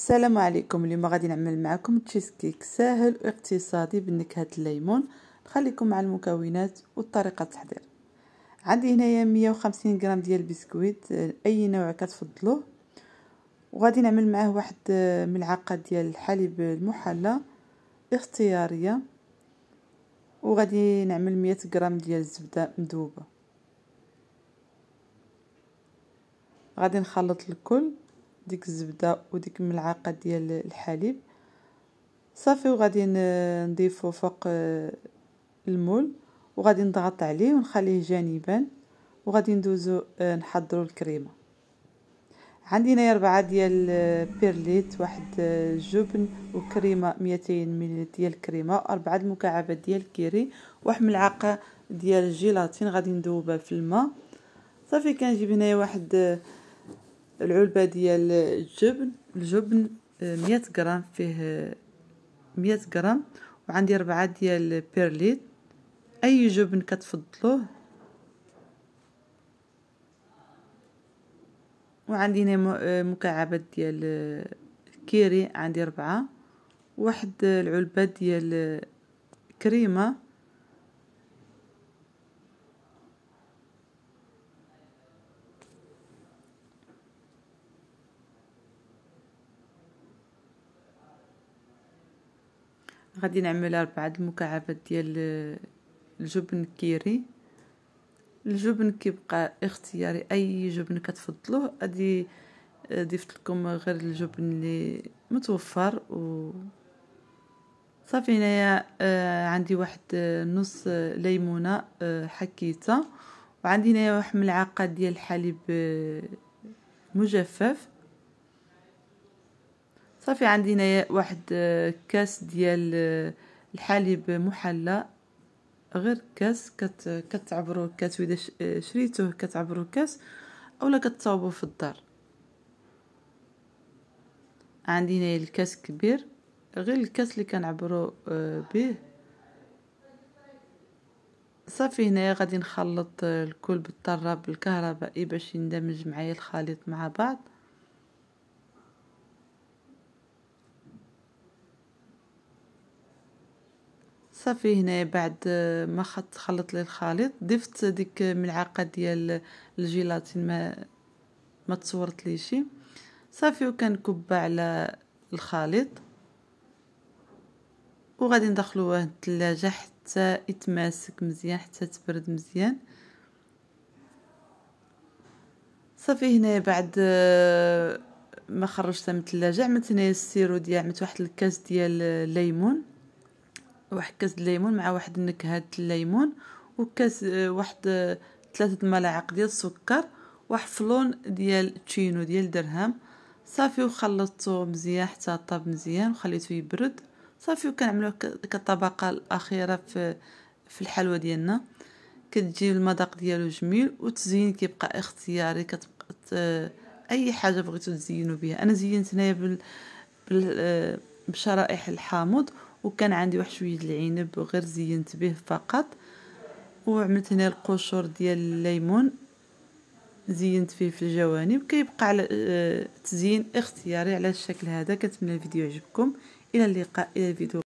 السلام عليكم اليوم غادي نعمل معكم تشيز كيك ساهل واقتصادي بنكهه الليمون نخليكم مع المكونات والطريقه التحضير عندي هنايا 150 غرام ديال البسكويت آه، اي نوع كتفضلوه وغادي نعمل معاه واحد آه، ملعقه ديال الحليب المحلى اختياريه وغادي نعمل 100 غرام ديال الزبده مذوبه غادي نخلط الكل ديك الزبده وديك الملعقه ديال الحليب صافي وغادي نضيفو فوق آه، المول وغادي نضغط عليه ونخليه جانبا وغادي ندوزو آه، نحضروا الكريمه عندي هنايا ربعه ديال آه، بيرليت واحد جبن وكريمه 200 ملل ديال الكريمه اربعه المكعبات ديال الكيري واحد ملعقه ديال الجيلاتين غادي ندوبها في الماء صافي كنجيب هنايا واحد العلبة ديال الجبن الجبن آه، مية غرام فيه آه، مية غرام وعندي ربعة ديال بيرليت أي جبن كتفضلوه وعندي هنا آه، مكعبات ديال كيري عندي ربعة واحد العلبة ديال كريمة غادي نعمل أربعة المكعبات ديال الجبن كيري الجبن كيبقى اختياري اي جبن كتفضلوه غادي آه، ضفت لكم غير الجبن اللي متوفر و صافي هنايا آه، عندي واحد آه، نص ليمونه حكيته وعندي هنايا واحد ملعقه ديال الحليب مجفف صافي عندي هنايا واحد آه، كاس ديال آه، الحليب محلى غير كاس كت كتعبرو الكاس واذا آه، شريتوه كتعبرو الكاس اولا كتصاوبوا في الدار عندي هنايا الكاس كبير غير الكاس اللي كنعبرو به صافي هنايا غادي نخلط الكل بالطراب الكهربائي باش يندمج معايا الخليط مع بعض صافي هنا بعد آه، ما خط خلط لي الخليط ضفت ديك ملعقه ديال الجيلاتين ما ما تصورت شي صافي وكنكب على الخليط وغادي ندخلوه الثلاجه حتى يتماسك مزيان حتى تبرد مزيان صافي هنا بعد آه، ما خرجتها من الثلاجه عملت هنايا السيرو ديال عملت واحد الكاس ديال الليمون آه، واحد كاس الليمون مع واحد النكهه الليمون وكاس آه، واحد ثلاثة آه، ملاعق ديال السكر واحد فلون ديال تشينو ديال درهم صافي وخلطته مزيان حتى طاب مزيان وخليته يبرد صافي وكنعملوه كطبقه الاخيره في في الحلوى ديالنا كتجي المذاق ديالو جميل والتزيين كيبقى اختياري كتبقى اي حاجه بغيتو تزينو بها انا زينت هنايا بال... بال... آه، بشرائح الحامض وكان عندي واحد شويه العنب غير زينت به فقط وعملت هنا القشور ديال الليمون زينت فيه في الجوانب كيبقى على آه، تزيين اختياري على الشكل هذا كنتمنى الفيديو يعجبكم الى اللقاء الى الفيديو